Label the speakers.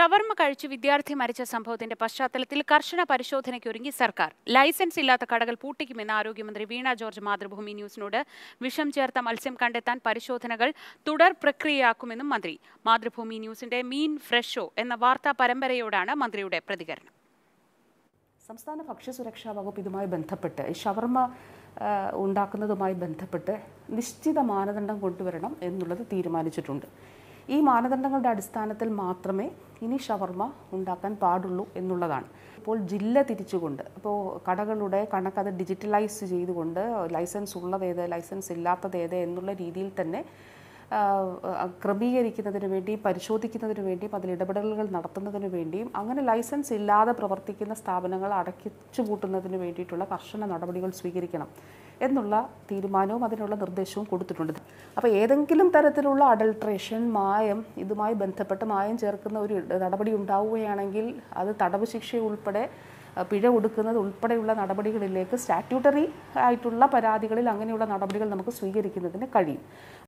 Speaker 1: ഷവർമ കഴിച്ച് വിദ്യാർത്ഥി മരിച്ച സംഭവത്തിന്റെ പശ്ചാത്തലത്തിൽ കർശന ഒരുങ്ങി സർക്കാർ ലൈസൻസ് ഇല്ലാത്ത കടകൾ പൂട്ടിക്കുമെന്ന് ആരോഗ്യമന്ത്രി വീണ ജോർജ് മാതൃഭൂമി ന്യൂസിനോട് വിഷം ചേർത്ത മത്സ്യം കണ്ടെത്താൻ പരിശോധനകൾ തുടർ പ്രക്രിയയാക്കുമെന്നും മന്ത്രി മാതൃഭൂമി ന്യൂസിന്റെ മീൻ ഫ്രഷോ എന്ന വാർത്താ പരമ്പരയോടാണ് മന്ത്രിയുടെ പ്രതികരണം
Speaker 2: സംസ്ഥാന ഭക്ഷ്യസുരക്ഷാ വകുപ്പ് ഇതുമായി ബന്ധപ്പെട്ട് ഈ ഷവർമ്മ ഉണ്ടാക്കുന്നതുമായി ബന്ധപ്പെട്ട് നിശ്ചിത മാനദണ്ഡം കൊണ്ടുവരണം എന്നുള്ളത് തീരുമാനിച്ചിട്ടുണ്ട് ഈ മാനദണ്ഡങ്ങളുടെ അടിസ്ഥാനത്തിൽ മാത്രമേ ഇനി ഷവർമ ഉണ്ടാക്കാൻ പാടുള്ളൂ എന്നുള്ളതാണ് ഇപ്പോൾ ജില്ല തിരിച്ചുകൊണ്ട് ഇപ്പോൾ കടകളുടെ കണക്കത് ഡിജിറ്റലൈസ് ചെയ്തുകൊണ്ട് ലൈസൻസ് ഉള്ളതേത് ലൈസൻസ് ഇല്ലാത്തതേത് എന്നുള്ള രീതിയിൽ തന്നെ ക്രമീകരിക്കുന്നതിന് വേണ്ടിയും പരിശോധിക്കുന്നതിന് വേണ്ടിയും അതിൽ ഇടപെടലുകൾ നടത്തുന്നതിന് വേണ്ടിയും അങ്ങനെ ലൈസൻസ് ഇല്ലാതെ പ്രവർത്തിക്കുന്ന സ്ഥാപനങ്ങൾ അടക്കിച്ചു കൂട്ടുന്നതിന് വേണ്ടിയിട്ടുള്ള കർശന നടപടികൾ സ്വീകരിക്കണം എന്നുള്ള തീരുമാനവും അതിനുള്ള നിർദ്ദേശവും കൊടുത്തിട്ടുണ്ട് അപ്പോൾ ഏതെങ്കിലും തരത്തിലുള്ള അഡൾട്രേഷൻ മായം ഇതുമായി ബന്ധപ്പെട്ട് മായം ചേർക്കുന്ന ഒരു നടപടി ഉണ്ടാവുകയാണെങ്കിൽ അത് തടവ് ശിക്ഷ ഉൾപ്പെടെ പിഴ ഒടുക്കുന്നത് ഉൾപ്പെടെയുള്ള നടപടികളിലേക്ക് സ്റ്റാറ്റ്യൂട്ടറി ആയിട്ടുള്ള പരാതികളിൽ അങ്ങനെയുള്ള നടപടികൾ നമുക്ക് സ്വീകരിക്കുന്നതിന് കഴിയും